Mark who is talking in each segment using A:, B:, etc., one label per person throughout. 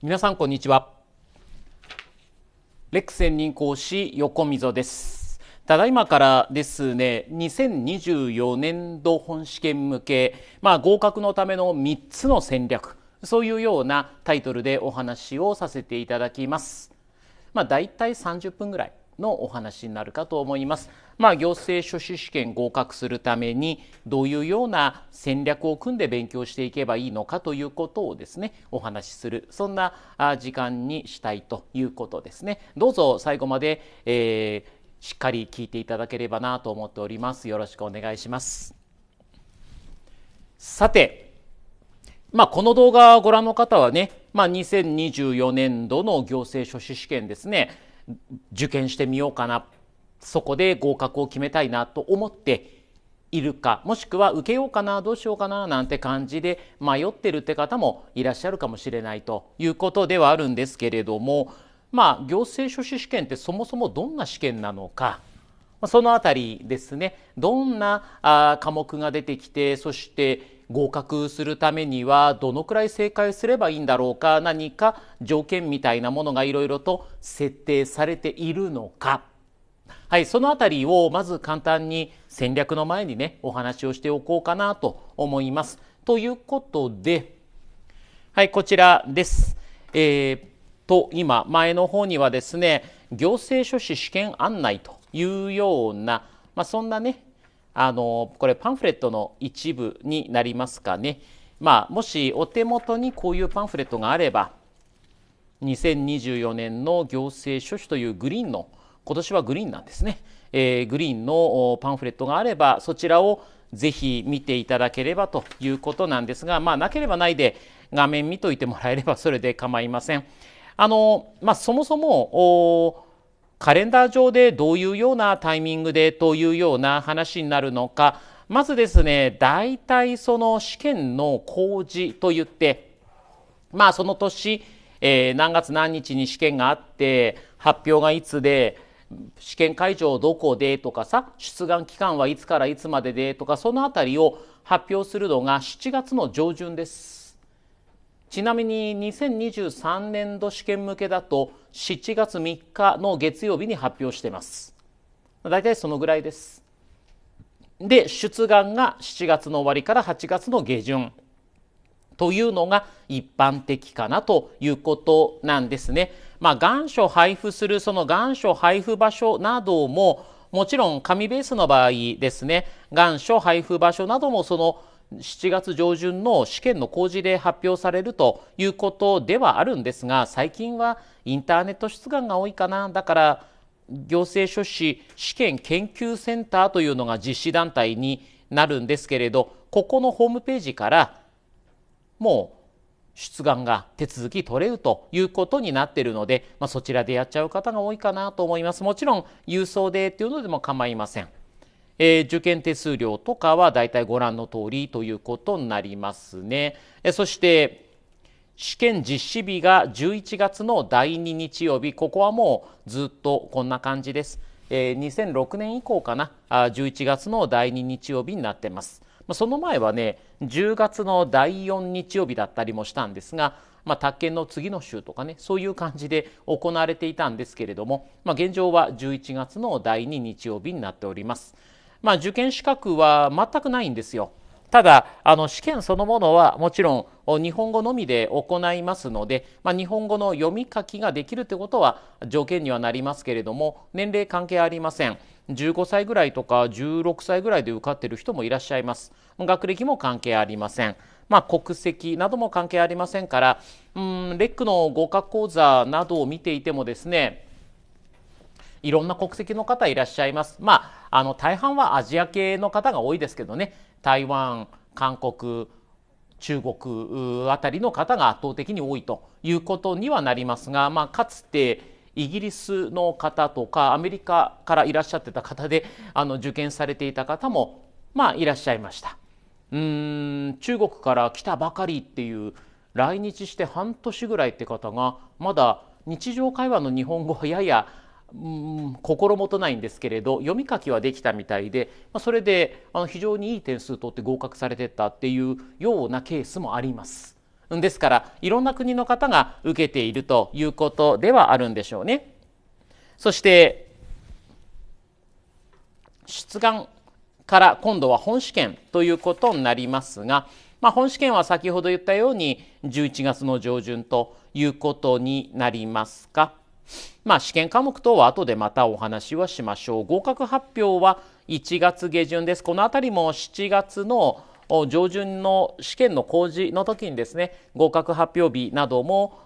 A: 皆さんこんにちはレック専任講師横溝ですただいまからですね2024年度本試験向けまあ合格のための3つの戦略そういうようなタイトルでお話をさせていただきますまあだいたい30分ぐらいのお話になるかと思います。まあ、行政書士試験合格するためにどういうような戦略を組んで勉強していけばいいのかということをですねお話しするそんな時間にしたいということですね。どうぞ最後まで、えー、しっかり聞いていただければなと思っております。よろしくお願いします。さて、まあ、この動画をご覧の方はね、まあ、2024年度の行政書士試験ですね受験してみようかなそこで合格を決めたいなと思っているかもしくは受けようかなどうしようかななんて感じで迷ってるって方もいらっしゃるかもしれないということではあるんですけれどもまあ行政書士試験ってそもそもどんな試験なのかその辺りですねどんな科目が出てきてそして合格するためにはどのくらい正解すればいいんだろうか何か条件みたいなものがいろいろと設定されているのか。はい、その辺りをまず簡単に戦略の前にねお話をしておこうかなと思います。ということではいこちらです。えーと今前の方にはですね行政書士試験案内というような、まあ、そんなねあのこれパンフレットの一部になりますかね、まあ、もしお手元にこういうパンフレットがあれば2024年の行政書士というグリーンの今年はグリーンなんですね、えー、グリーンのパンフレットがあればそちらをぜひ見ていただければということなんですが、まあ、なければないで画面見といてもらえればそれで構いません。あのまあ、そもそもカレンダー上でどういうようなタイミングでというような話になるのかまずですね大体その試験の公示といってまあその年、えー、何月何日に試験があって発表がいつで試験会場どこでとかさ出願期間はいつからいつまででとかその辺りを発表するのが7月の上旬です。ちなみに2023年度試験向けだと7月3日の月曜日に発表しています。大体そのぐらいです。で、出願が7月の終わりから8月の下旬というのが一般的かなということなんですね。まあ、願書配布するその願書配布場所などももちろん紙ベースの場合ですね願書配布場所などもその7月上旬の試験の公示で発表されるということではあるんですが最近はインターネット出願が多いかなだから行政書士試験研究センターというのが実施団体になるんですけれどここのホームページからもう出願が手続き取れるということになっているので、まあ、そちらでやっちゃう方が多いかなと思います。もちろん郵送でっていうのでも構いません。えー、受験手数料とかはだいたいご覧の通りということになりますね。えそして試験実施日が11月の第2日曜日ここはもうずっとこんな感じです。えー、2006年以降かなあ11月の第2日曜日になってます。その前はね10月の第4日曜日だったりもしたんですが、まあ、宅建の次の週とかねそういう感じで行われていたんですけれども、まあ、現状は11月の第2日曜日になっております。まあ、受験資格は全くないんですよ。ただあの試験そのものはもちろん日本語のみで行いますので、まあ、日本語の読み書きができるということは条件にはなりますけれども年齢関係ありません15歳ぐらいとか16歳ぐらいで受かっている人もいらっしゃいます学歴も関係ありません、まあ、国籍なども関係ありませんからうんレックの合格講座などを見ていてもですねいろんな国籍の方いらっしゃいます。まあの大半はアジア系の方が多いですけどね台湾韓国中国あたりの方が圧倒的に多いということにはなりますが、まあ、かつてイギリスの方とかアメリカからいらっしゃってた方であの受験されていた方も、まあ、いらっしゃいました。うーん中国から来たばかりっていう来日して半年ぐらいって方がまだ日常会話の日本語はややうん、心もとないんですけれど読み書きはできたみたいで、まあ、それであの非常にいい点数取って合格されてったっていうようなケースもあります。ですからいろんな国の方が受けているということではあるんでしょうね。そして出願から今度は本試験ということになりますが、まあ、本試験は先ほど言ったように11月の上旬ということになりますか。まあ、試験科目等は後でまたお話はしましょう合格発表は1月下旬ですこの辺りも7月の上旬の試験の公示の時にですね合格発表日なども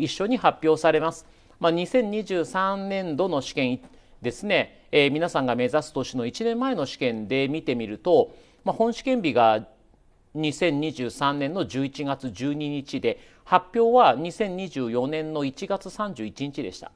A: 一緒に発表されます。まあ、2023年度の試験ですね、えー、皆さんが目指す年の1年前の試験で見てみると、まあ、本試験日が2023年の11月12日で発表は2024年の1月31日でした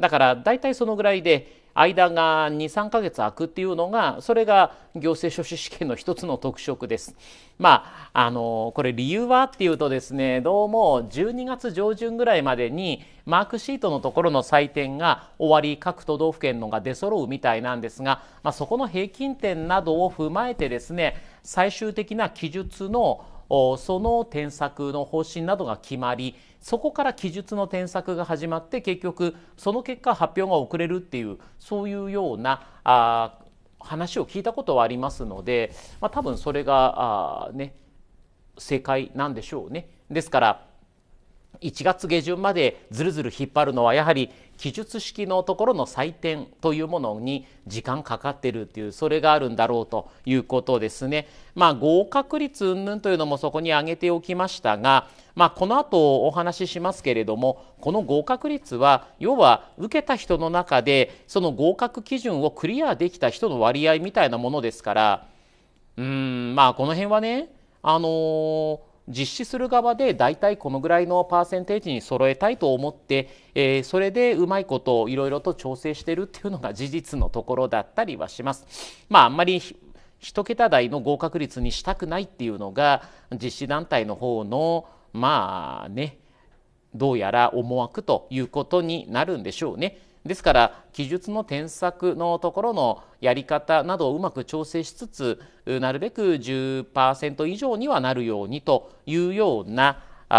A: だから大体そのぐらいで間が23ヶ月空くっていうのがそれが行政書士試験の一つの特色です。まああのこれ理由はっていうとですねどうも12月上旬ぐらいまでにマークシートのところの採点が終わり各都道府県のが出揃うみたいなんですが、まあ、そこの平均点などを踏まえてですね最終的な記述のその添削の方針などが決まりそこから記述の添削が始まって結局その結果発表が遅れるっていうそういうようなあ話を聞いたことはありますので、まあ、多分それがあ、ね、正解なんでしょうね。ですから1月下旬までずるずる引っ張るのはやはり記述式のところの採点というものに時間かかってるというそれがあるんだろうということですね。まあ、合格率云々というのもそこに挙げておきましたが、まあ、この後お話ししますけれどもこの合格率は要は受けた人の中でその合格基準をクリアできた人の割合みたいなものですからうんまあこの辺はねあのー実施する側で大体このぐらいのパーセンテージに揃えたいと思って、えー、それでうまいことをいろいろと調整してるっていうのが事実のところだったりはします。まあ、あんまり1桁台の合格率にしたくないっていうのが実施団体の方のまあねどうやら思惑ということになるんでしょうね。ですから記述の添削のところのやり方などをうまく調整しつつなるべく10%以上にはなるようにというような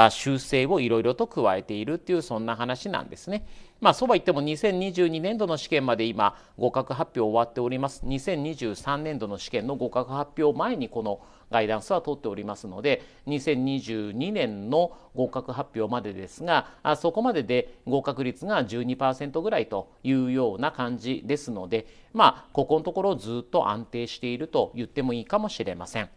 A: 修正をいろいろと加えているというそんな話なんですね。まあ、そうは言っても2022年度の試験まで今合格発表終わっております2023年度の試験の合格発表前にこのガイダンスは取っておりますので2022年の合格発表までですがそこまでで合格率が12%ぐらいというような感じですのでまあここのところずっと安定していると言ってもいいかもしれません。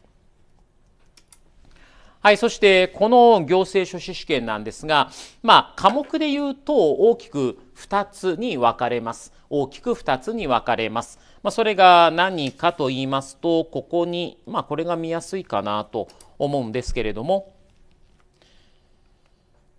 A: はい、そしてこの行政書士試験なんですが、まあ、科目で言うと大きく2つに分かれます。大きく2つに分かれます。まあ、それが何かと言いますと、ここに、まあ、これが見やすいかなと思うんですけれども、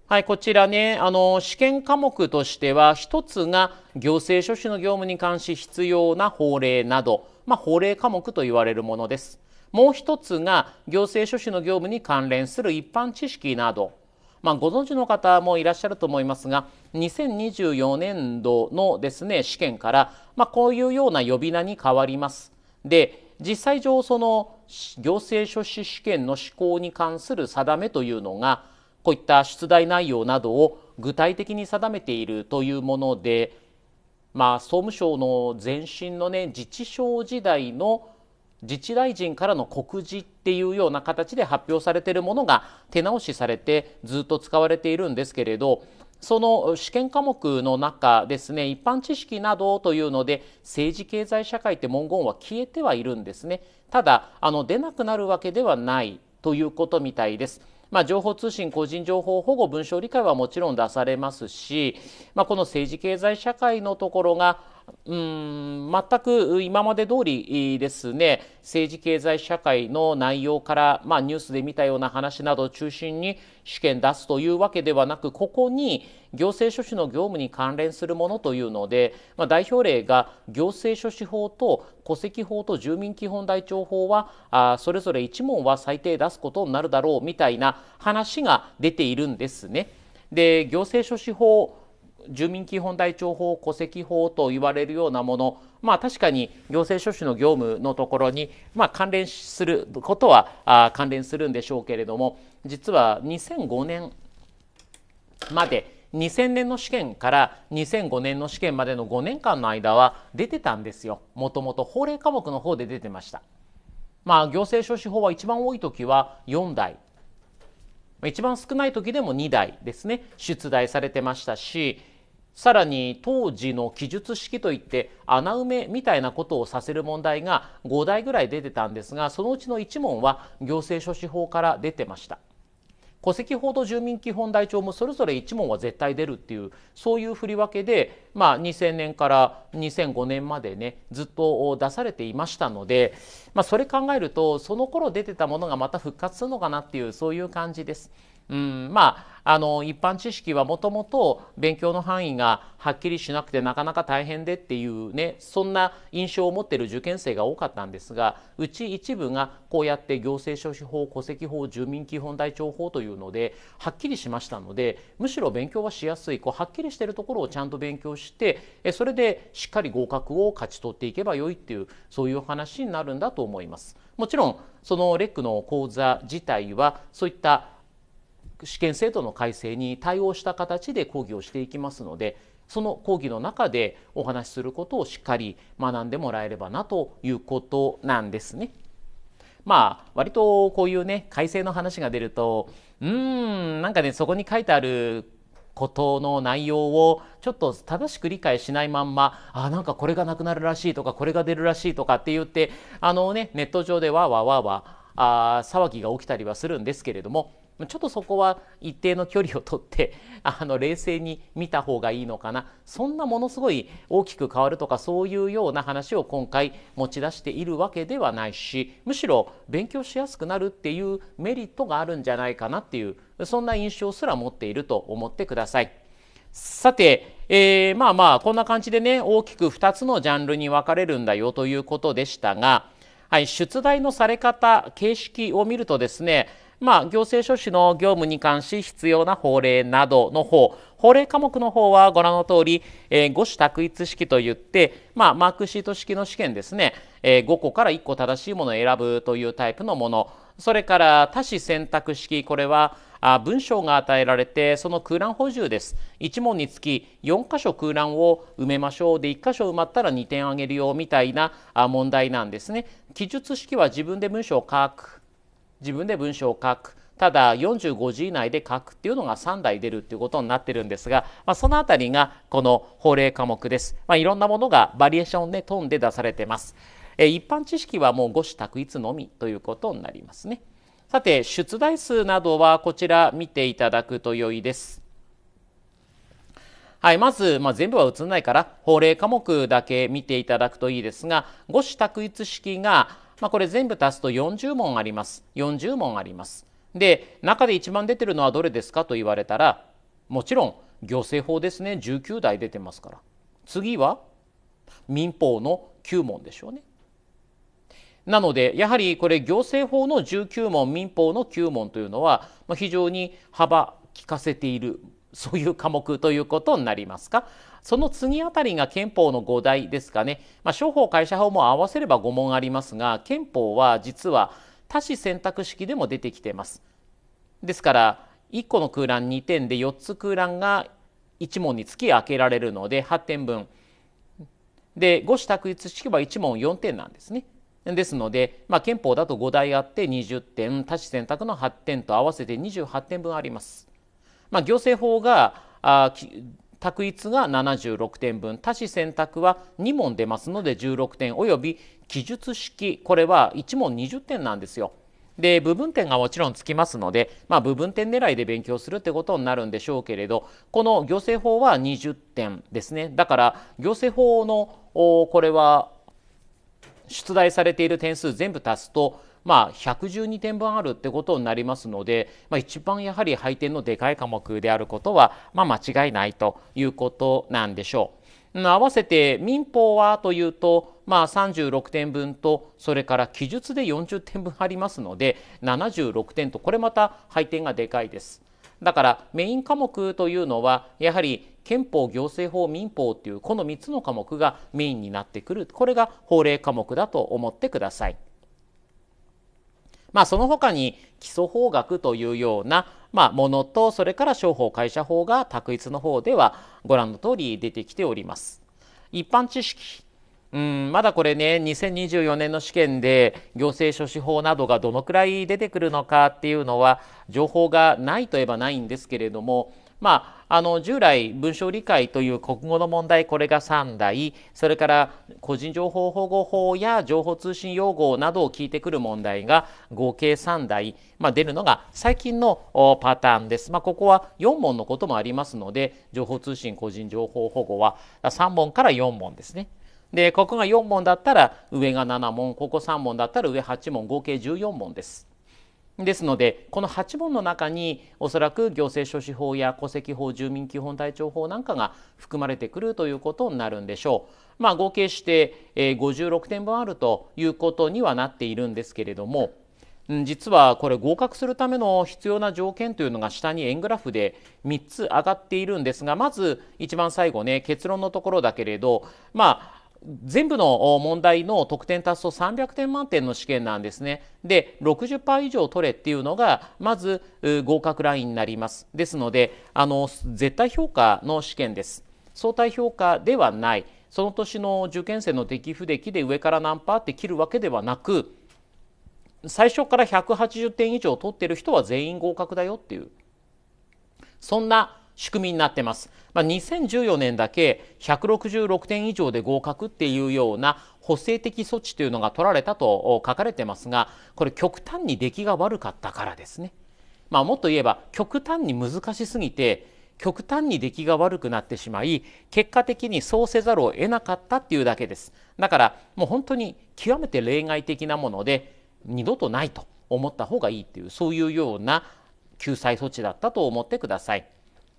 A: はい、こちらね、あの、試験科目としては、1つが行政書士の業務に関し必要な法令など、まあ、法令科目と言われるものです。もう一つが行政書士の業務に関連する一般知識など、まあ、ご存知の方もいらっしゃると思いますが2024年度のですね試験から、まあ、こういうような呼び名に変わります。で実際上その行政書士試験の施行に関する定めというのがこういった出題内容などを具体的に定めているというもので、まあ、総務省の前身のね自治省時代の自治大臣からの告示っていうような形で発表されているものが手直しされてずっと使われているんですけれどその試験科目の中ですね一般知識などというので政治経済社会って文言は消えてはいるんですねただあの出なくなるわけではないということみたいです。まあ、情報通信個人情報保護文章理解はもちろん出されますし、まあ、この政治経済社会のところがうん全く今まで通りですね政治経済社会の内容から、まあ、ニュースで見たような話などを中心に試験出すというわけではなくここに行政書士の業務に関連するものというので、まあ、代表例が行政書士法と戸籍法と住民基本台帳法はあそれぞれ1問は最低出すことになるだろうみたいな話が出ているんですね。で行政書士法住民基本台帳法戸籍法と言われるようなものまあ確かに行政書士の業務のところに、まあ、関連することはあ関連するんでしょうけれども実は2005年まで2000年の試験から2005年の試験までの5年間の間は出てたんですよもともと法令科目の方で出てました。まあ、行政書士法は一番多い時は4台一番少ない時でも2台ですね出題されてましたしさらに当時の記述式といって穴埋めみたいなことをさせる問題が5台ぐらい出てたんですがそのうちの1問は行政書士法から出てました。戸籍法と住民基本台帳もそれぞれ1問は絶対出るっていうそういう振り分けで、まあ、2000年から2005年までねずっと出されていましたので、まあ、それ考えるとその頃出てたものがまた復活するのかなっていうそういう感じです。うんまああの一般知識はもともと勉強の範囲がはっきりしなくてなかなか大変でっていうねそんな印象を持ってる受験生が多かったんですがうち一部がこうやって行政書士法戸籍法住民基本台帳法というのではっきりしましたのでむしろ勉強はしやすいこうはっきりしてるところをちゃんと勉強してえそれでしっかり合格を勝ち取っていけばよいっていうそういう話になるんだと思います。もちろんそのレックの講座自体はそういった試験制度の改正に対応した形で講義をしていきますのでその講義の中でお話しすることをしっかり学んでもらえればなということなんですね。まあ割とこういうね改正の話が出るとうーんなんかねそこに書いてあることの内容をちょっと正しく理解しないまんまあなんかこれがなくなるらしいとかこれが出るらしいとかって言ってあのねネット上でわわわわあ騒ぎが起きたりはするんですけれどもちょっとそこは一定の距離をとって あの冷静に見た方がいいのかなそんなものすごい大きく変わるとかそういうような話を今回持ち出しているわけではないしむしろ勉強しやすくなるっていうメリットがあるんじゃないかなっていうそんな印象すら持っていると思ってください。さて、えー、まあまあこんな感じでね大きく2つのジャンルに分かれるんだよということでしたが、はい、出題のされ方形式を見るとですねまあ、行政書士の業務に関し必要な法令などの方法令科目の方はご覧の通り、えー、五種択一式といって、まあ、マークシート式の試験ですね、えー、5個から1個正しいものを選ぶというタイプのものそれから多子選択式これはあ文章が与えられてその空欄補充です1問につき4箇所空欄を埋めましょうで1箇所埋まったら2点あげるよみたいな問題なんですね記述式は自分で文章を書く自分で文章を書くただ45字以内で書くっていうのが3台出るっていうことになってるんですが、まあ、そのあたりがこの法令科目です、まあ、いろんなものがバリエーションで飛んで出されてます、え一般知識はもう五種択一のみということになりますねさて出題数などはこちら見ていただくと良いですはい、まず、まあ、全部は映らないから法令科目だけ見ていただくといいですが五種択一式がまあ、これ全部足すと40問あります。40問あります。で、中で一番出てるのはどれですかと言われたら、もちろん行政法ですね、19台出てますから。次は民法の9問でしょうね。なのでやはりこれ行政法の19問民法の9問というのは非常に幅利かせているそういう科目ということになりますか。その次あたりが憲法の5大ですかね、まあ、商法会社法も合わせれば5問ありますが憲法は実は多子選択式でも出てきてます。ですから1個の空欄2点で4つ空欄が1問につき開けられるので8点分で5子択一式は1問4点なんですね。ですので、まあ、憲法だと5題あって20点多子選択の8点と合わせて28点分あります。まあ、行政法があ択一が76点分多子選択は2問出ますので16点および記述式これは1問20点なんですよ。で部分点がもちろんつきますので、まあ、部分点狙いで勉強するってことになるんでしょうけれどこの行政法は20点ですねだから行政法のこれは出題されている点数全部足すとまあ、112点分あるってことになりますので、まあ、一番やはり配点のでかい科目であることは、まあ、間違いないということなんでしょう。合わせて民法はというと、まあ、36点分とそれから記述で40点分ありますので76点とこれまた配点がでかいです。だからメイン科目というのはやはり憲法行政法民法というこの3つの科目がメインになってくるこれが法令科目だと思ってください。まあ、その他に基礎法学というような、まあ、ものとそれから商法会社法が択一の方ではご覧の通り出てきております。一般知識うんまだこれね2024年の試験で行政書士法などがどのくらい出てくるのかっていうのは情報がないといえばないんですけれどもまああの従来文章理解という国語の問題これが3題それから個人情報保護法や情報通信用語などを聞いてくる問題が合計3題、まあ、出るのが最近のパターンです。まあ、ここは4問のこともありますので情報通信個人情報保護は3問から4問ですね。でここが4問だったら上が7問ここ3問だったら上8問合計14問です。ですのでこの8本の中におそらく行政書士法や戸籍法住民基本台帳法なんかが含まれてくるということになるんでしょう。まあ、合計して56点分あるということにはなっているんですけれども実はこれ合格するための必要な条件というのが下に円グラフで3つ上がっているんですがまず一番最後ね結論のところだけれどまあ全部の問題の得点達と300点満点の試験なんですね。で60%以上取れっていうのがまず合格ラインになります。ですのであの絶対評価の試験です。相対評価ではないその年の受験生の出来不出来で上から何パーって切るわけではなく最初から180点以上取ってる人は全員合格だよっていうそんな仕組みになってます。まあ、2014年だけ166点以上で合格っていうような補正的措置というのが取られたと書かれてますがこれ極端に出来が悪かったからですね。まあ、もっと言えば極端に難しすぎて極端に出来が悪くなってしまい結果的にそうせざるを得なかったっていうだけですだからもう本当に極めて例外的なもので二度とないと思った方がいいっていうそういうような救済措置だったと思ってください。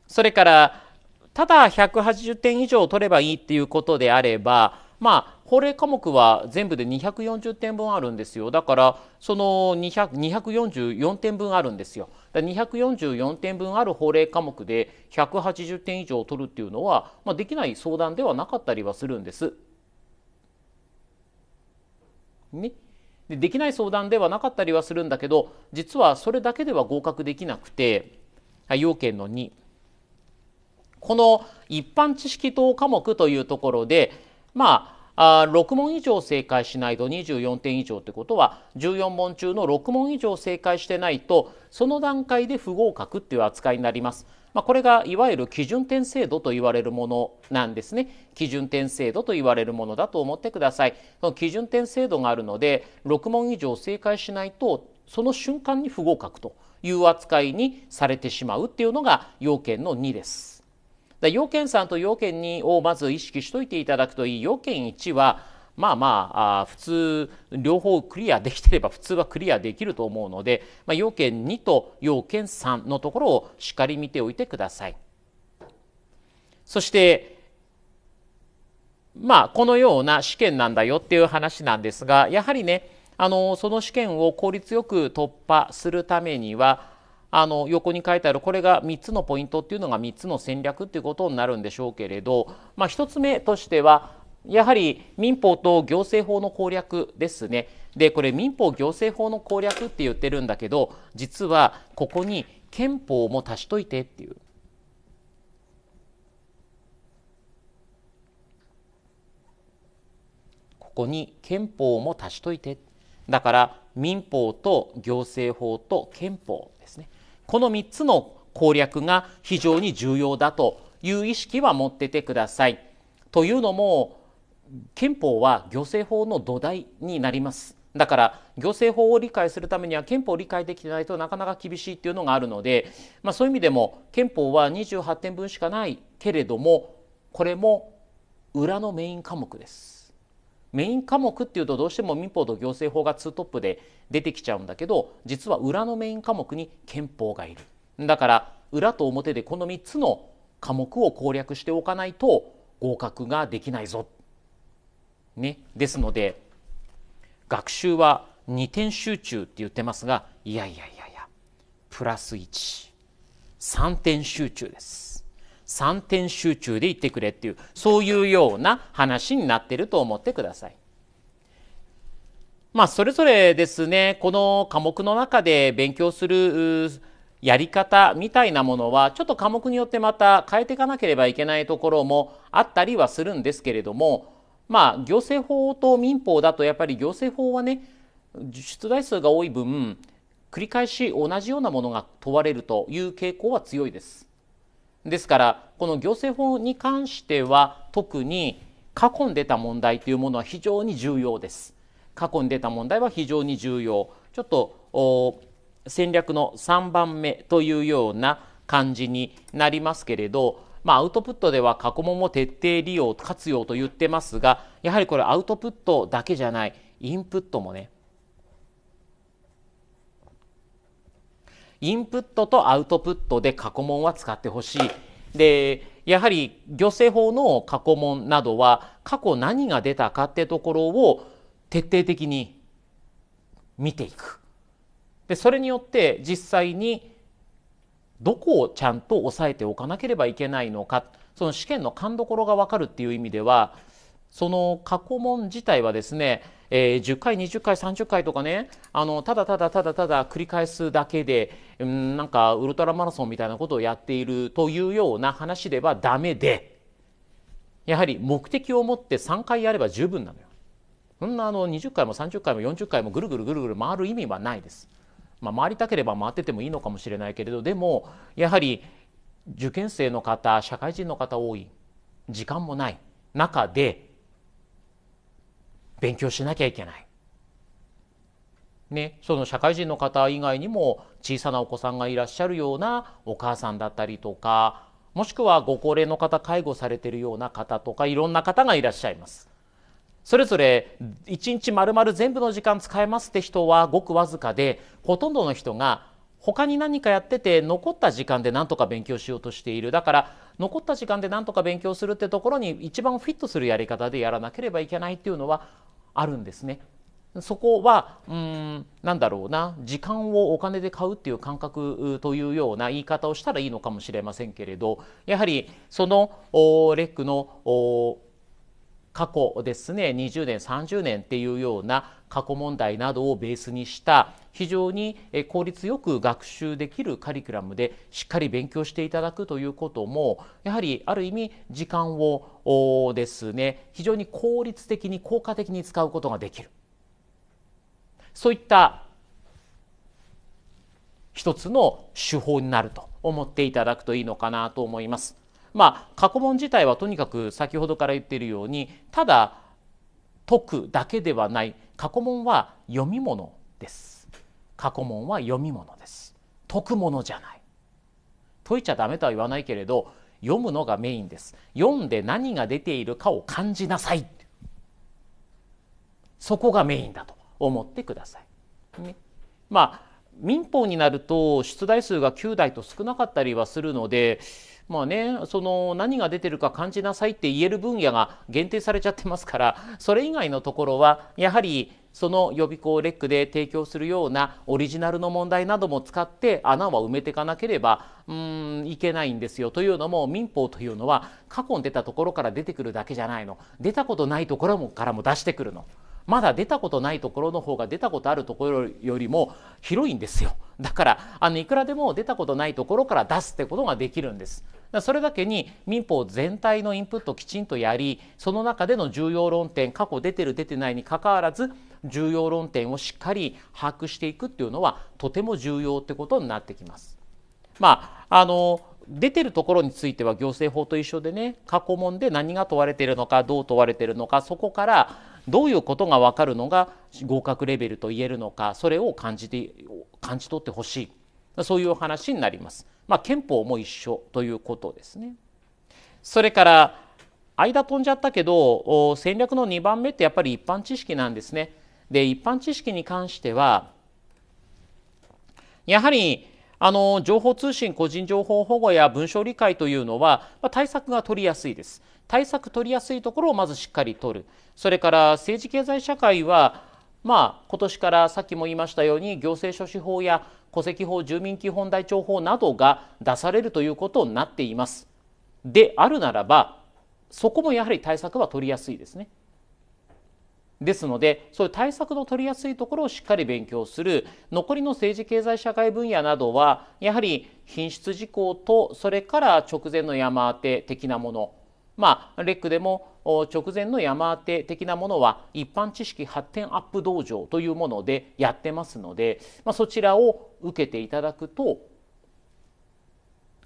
A: それからただ180点以上取ればいいっていうことであればまあ法令科目は全部で240点分あるんですよだからその244点分あるんですよだ244点分ある法令科目で180点以上取るっていうのは、まあ、できない相談ではなかったりはするんです。ね、でできない相談ではなかったりはするんだけど実はそれだけでは合格できなくて要件の2。この一般知識等科目というところでまあ6問以上正解しないと24点以上ってことは14問中の6問以上正解してないとその段階で不合格っていう扱いになります。まあ、これがいわゆる基準点制度と言われるものなんですね。基準点制度と言われるものだと思ってください。その基準点制度があるので6問以上正解しないとその瞬間に不合格という扱いにされてしまうっていうのが要件の2です。だ要件3と要件2をまず意識しといていただくといい要件1はまあまああ普通両方クリアできてれば普通はクリアできると思うので、まあ、要件2と要件3のところをしっかり見ておいてください。そしてまあこのような試験なんだよっていう話なんですがやはりねあのその試験を効率よく突破するためにはあの横に書いてあるこれが3つのポイントっていうのが3つの戦略っていうことになるんでしょうけれど、まあ、1つ目としてはやはり民法と行政法の攻略ですね。でこれ民法行政法の攻略って言ってるんだけど実はここに憲法も足しといてっていう。ここに憲法も足しといてだから民法と行政法と憲法ですね。この3つの攻略が非常に重要だという意識は持っててください。というのも憲法は行政法の土台になります。だから行政法を理解するためには憲法を理解できてないとなかなか厳しいっていうのがあるので、まあ、そういう意味でも憲法は28点分しかないけれどもこれも裏のメイン科目です。メイン科目っていうとどうしても民法と行政法がツートップで出てきちゃうんだけど実は裏のメイン科目に憲法がいるだから裏と表でこの3つの科目を攻略しておかないと合格ができないぞ。ね、ですので学習は2点集中って言ってますがいやいやいやいやプラス13点集中です。3点集中で言ってくれっていうそういうような話になってると思ってください。まあそれぞれですねこの科目の中で勉強するやり方みたいなものはちょっと科目によってまた変えていかなければいけないところもあったりはするんですけれどもまあ行政法と民法だとやっぱり行政法はね出題数が多い分繰り返し同じようなものが問われるという傾向は強いです。ですからこの行政法に関しては特に過去に出た問題というものは非常に重要です。過去に出た問題は非常に重要。ちょっと戦略の3番目というような感じになりますけれど、まあ、アウトプットでは過去問も徹底利用活用と言ってますがやはりこれアウトプットだけじゃないインプットもねインプットとアウトプットで過去問は使ってほしい。でやはり行政法の過去問などは過去何が出たかってところを徹底的に見ていく。でそれによって実際にどこをちゃんと押さえておかなければいけないのかその試験の勘どころが分かるっていう意味ではその過去問自体はですね、えー、10回20回30回とかねあのただただただただ繰り返すだけでうんなんかウルトラマラソンみたいなことをやっているというような話ではダメでやはり目的を持って3回やれば十分なのよ。そんなあの20回も30回も40回もぐるぐるぐるぐる回る意味はないです。まあ、回りたければ回っててもいいのかもしれないけれどでもやはり受験生の方社会人の方多い時間もない中で勉強しなきゃいけない。ね、その社会人の方以外にも小さなお子さんがいらっしゃるようなお母さんだったりとかもしくはご高齢の方介護されてるような方とかいろんな方がいらっしゃいます。それぞれ1日まるまる全部の時間使えますって人はごくわずかでほとんどの人が他に何かやってて残った時間で何とか勉強しようとしているだから残った時間で何とか勉強するってところに一番フィットするやり方でやらなければいけないっていうのはあるんですね。そこはうんなんだろうな時間をお金で買うっていう感覚というような言い方をしたらいいのかもしれませんけれどやはりそのレックの過去ですね20年30年っていうような過去問題などをベースにした非常に効率よく学習できるカリキュラムでしっかり勉強していただくということもやはりある意味時間をですね非常に効率的に効果的に使うことができるそういった一つの手法になると思っていただくといいのかなと思います。まあ過去問自体はとにかく先ほどから言っているようにただ解くだけではない過去問は読み物です過去問は読み物です解くものじゃない解いちゃダメとは言わないけれど読むのがメインです読んで何が出ているかを感じなさいそこがメインだと思ってください、ね、まあ民法になると出題数が9題と少なかったりはするのでまあね、その何が出てるか感じなさいって言える分野が限定されちゃってますからそれ以外のところはやはりその予備校レックで提供するようなオリジナルの問題なども使って穴は埋めていかなければうんいけないんですよというのも民法というのは過去に出たところから出てくるだけじゃないの出たことないところからも出してくるの。まだ出たことないところの方が出たことあるところよりも広いんですよだからあのいくらでも出たことないところから出すってことができるんですそれだけに民法全体のインプットをきちんとやりその中での重要論点過去出てる出てないにかかわらず重要論点をしっかり把握していくっていうのはとても重要ってことになってきます。まあ、あの出てるところについては行政法と一緒でね過去問で何が問われているのかどう問われているのかそこからどういうことが分かるのが合格レベルと言えるのかそれを感じて感じ取ってほしいそういう話になります。まあ、憲法も一緒ということですね。それから間飛んじゃったけど戦略の2番目ってやっぱり一般知識なんですね。で一般知識に関してはやはりあの情報通信個人情報保護や文書理解というのは、まあ、対策が取りやすいです。対策取りやすいところをまずしっかり取る。それから政治経済社会はまあ、今年からさっきも言いましたように行政書士法や戸籍法住民基本台帳法などが出されるということになっています。であるならばそこもやはり対策は取りやすいですね。ですのでそういう対策の取りやすいところをしっかり勉強する残りの政治経済社会分野などはやはり品質事項とそれから直前の山当て的なものまあレックでも直前の山当て的なものは一般知識発展アップ道場というものでやってますので、まあ、そちらを受けていただくと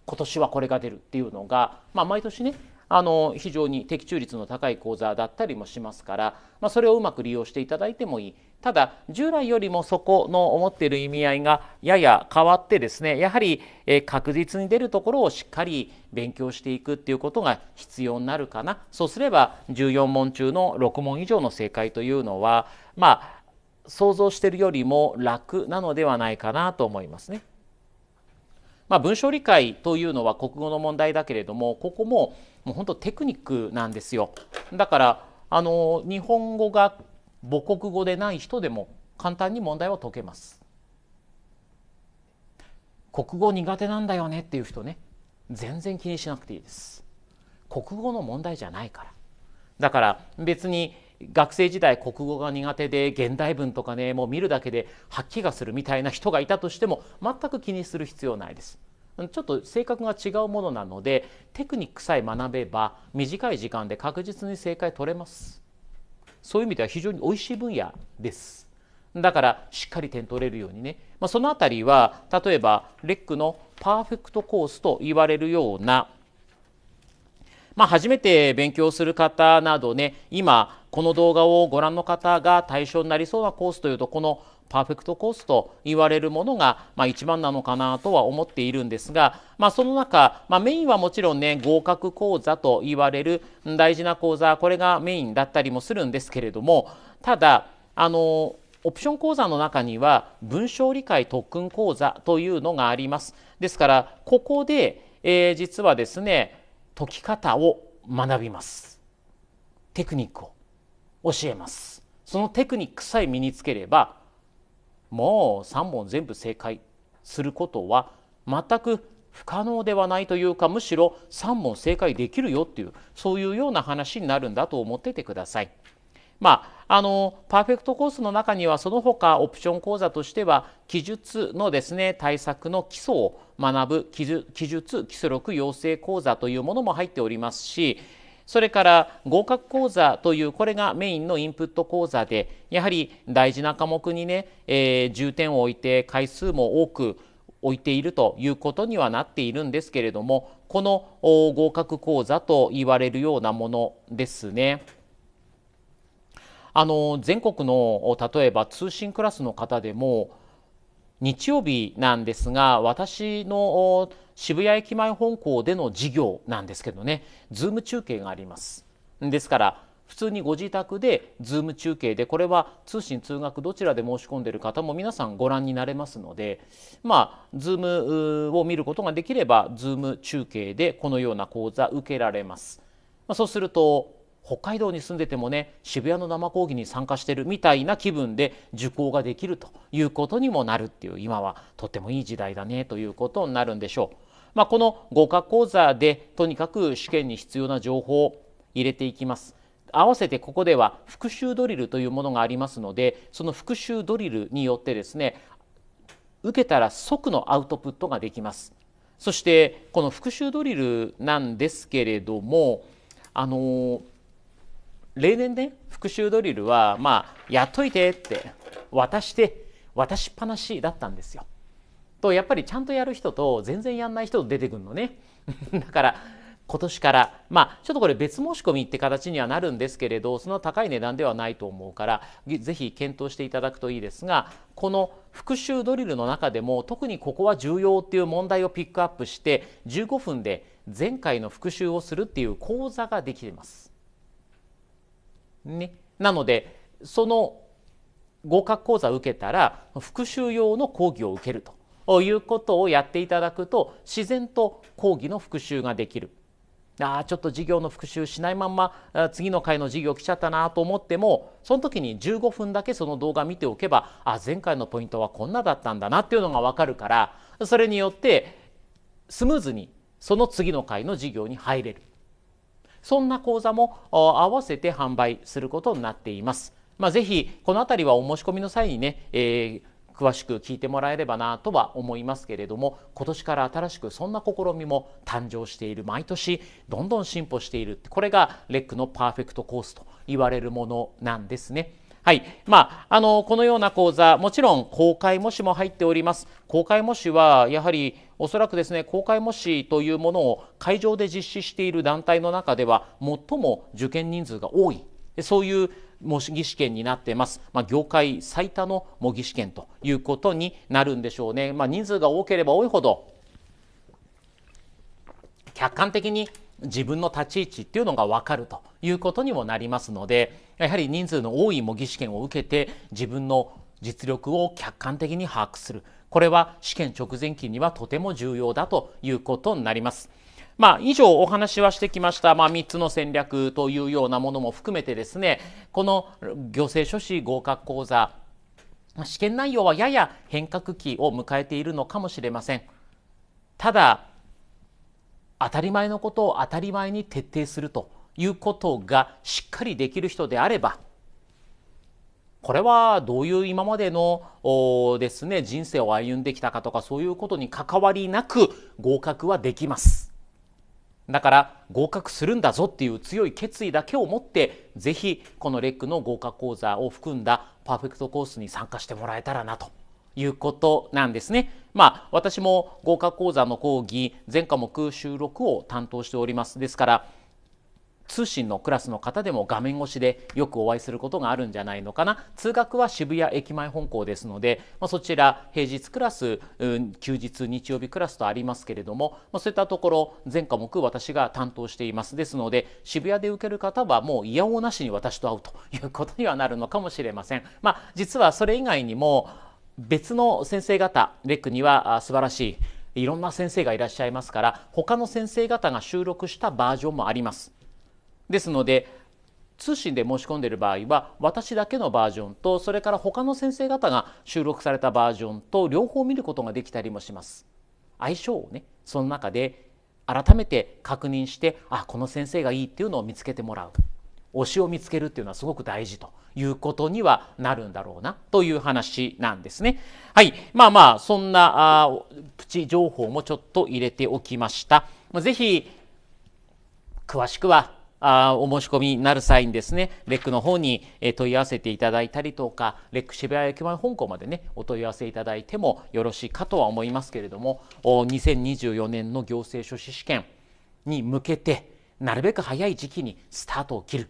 A: 今年はこれが出るっていうのが、まあ、毎年ねあの非常に的中率の高い講座だったりもしますから、まあ、それをうまく利用していただいてもいいただ従来よりもそこの思っている意味合いがやや変わってですねやはり確実に出るところをしっかり勉強していくっていうことが必要になるかなそうすれば14問中の6問以上の正解というのはまあ想像してるよりも楽なのではないかなと思いますね。まあ、文章理解というのは国語の問題だけれどもここももう本当テクニックなんですよだからあの日本語が母国語でない人でも簡単に問題は解けます。国語苦手なんだよねっていう人ね全然気にしなくていいです。国語の問題じゃないからだから別に学生時代国語が苦手で現代文とかねもう見るだけで吐き気がするみたいな人がいたとしても全く気にする必要ないです。ちょっと性格が違うものなのでテクニックさえ学べば短い時間で確実に正解取れます。そういう意味では非常に美味しい分野です。だからしっかり点取れるようにね、まあ、その辺りは例えばレックのパーフェクトコースと言われるような、まあ、初めて勉強する方などね今この動画をご覧の方が対象になりそうなコースというとこのパーフェクトコースと言われるものが、まあ、一番なのかなとは思っているんですが、まあ、その中、まあ、メインはもちろんね合格講座と言われる大事な講座これがメインだったりもするんですけれどもただあのオプション講座の中には文章理解特訓講座というのがあります。ですからここで、えー、実はですね解き方を学びます。テクニックを教えますそのテクニックさえ身につければもう3問全部正解することは全く不可能ではないというかむしろ3問正解できるよっていうそういうような話になるんだと思っててください。まあ、あのパーフェクトコースの中にはその他オプション講座としては記述のですね対策の基礎を学ぶ記述基礎録養成講座というものも入っておりますしそれから合格講座というこれがメインのインプット講座でやはり大事な科目にね、えー、重点を置いて回数も多く置いているということにはなっているんですけれどもこの合格講座と言われるようなものですね。あの全国の例えば通信クラスの方でも日曜日なんですが私の渋谷駅前本校での授業なんですけどねズーム中継がありますですから普通にご自宅でズーム中継でこれは通信通学どちらで申し込んでいる方も皆さんご覧になれますのでまあズームを見ることができればズーム中継でこのような講座受けられます。そうすると北海道に住んでてもね渋谷の生講義に参加してるみたいな気分で受講ができるということにもなるっていう今はとってもいい時代だねということになるんでしょう。まあ、この合格講座でとにかく試験に必要な情報を入れていきます。合わせてここでは復習ドリルというものがありますのでその復習ドリルによってですね受けたら即のアウトプットができます。そしてこの復習ドリルなんですけれどもあのー例年ね復習ドリルはまあといてって渡して渡しっぱなしだったんですよ。とやっぱりちゃんとやる人と全然やんない人と出てくるのね。だから今年からまあちょっとこれ別申し込みって形にはなるんですけれどその高い値段ではないと思うからぜひ検討していただくといいですがこの復習ドリルの中でも特にここは重要っていう問題をピックアップして15分で前回の復習をするっていう講座ができています。ね、なのでその合格講座を受けたら復習用の講義を受けるということをやっていただくと自然と講義の復習ができる。ああちょっと授業の復習しないまんま次の回の授業来ちゃったなと思ってもその時に15分だけその動画見ておけばあ前回のポイントはこんなだったんだなっていうのが分かるからそれによってスムーズにその次の回の授業に入れるそんな講座も合わせて販売することになっています。まあ、ぜひこの辺りはお申し込みの際にね、えー詳しく聞いてもらえればなとは思いますけれども今年から新しくそんな試みも誕生している毎年どんどん進歩しているこれがレックのパーフェクトコースと言われるものなんですね。はい。まあ、あの、このような講座、もちろん公開模試も入っております。公開模試は、やはり、おそらくですね、公開模試というものを会場で実施している団体の中では、最も受験人数が多い。そういう模擬試験になっています。まあ、業界最多の模擬試験ということになるんでしょうね。まあ、人数が多ければ多いほど、客観的に自分の立ち位置っていうのが分かるということにもなりますのでやはり人数の多い模擬試験を受けて自分の実力を客観的に把握するこれは試験直前期にはとても重要だということになります。まあ、以上お話はしてきました、まあ、3つの戦略というようなものも含めてですねこの行政書士合格講座試験内容はやや変革期を迎えているのかもしれません。ただ当たり前のことを当たり前に徹底するということがしっかりできる人であればこれはどういう今までのですね人生を歩んできたかとかそういうことに関わりなく合格はできますだから合格するんだぞっていう強い決意だけを持って是非このレックの合格講座を含んだパーフェクトコースに参加してもらえたらなということなんですね。まあ、私も合格講座の講義全科目収録を担当しておりますですから通信のクラスの方でも画面越しでよくお会いすることがあるんじゃないのかな通学は渋谷駅前本校ですので、まあ、そちら平日クラス、うん、休日日曜日クラスとありますけれども、まあ、そういったところ全科目私が担当していますですので渋谷で受ける方はもういやおうなしに私と会うということにはなるのかもしれません。まあ、実はそれ以外にも別の先生方レックには素晴らしいいろんな先生がいらっしゃいますから他の先生方が収録したバージョンもありますですので通信で申し込んでいる場合は私だけのバージョンとそれから他の先生方が収録されたバージョンと両方見ることができたりもします相性をねその中で改めて確認してあこの先生がいいっていうのを見つけてもらう推しを見つけるっていうのはすごく大事ということにはなるんだろうなという話なんですね。はい。まあまあ、そんなプチ情報もちょっと入れておきました。ぜひ、詳しくはあお申し込みになる際にですね、レックの方に、え問い合わせていただいたりとか、レック渋谷駅前本校までね、お問い合わせいただいてもよろしいかとは思いますけれども、お2024年の行政書士試験に向けて、なるべく早い時期にスタートを切る。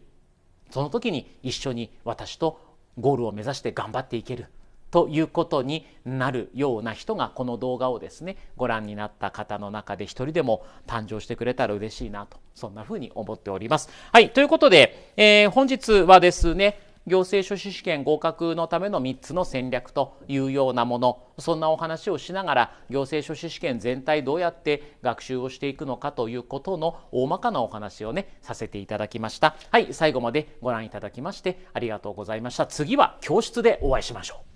A: その時に一緒に私とゴールを目指して頑張っていけるということになるような人がこの動画をですねご覧になった方の中で一人でも誕生してくれたら嬉しいなとそんな風に思っております。はいということで、えー、本日はですね行政書士試験合格のための3つの戦略というようなものそんなお話をしながら行政書士試験全体どうやって学習をしていくのかということの大まかなお話をねさせていただきましたはい最後までご覧いただきましてありがとうございました次は教室でお会いしましょう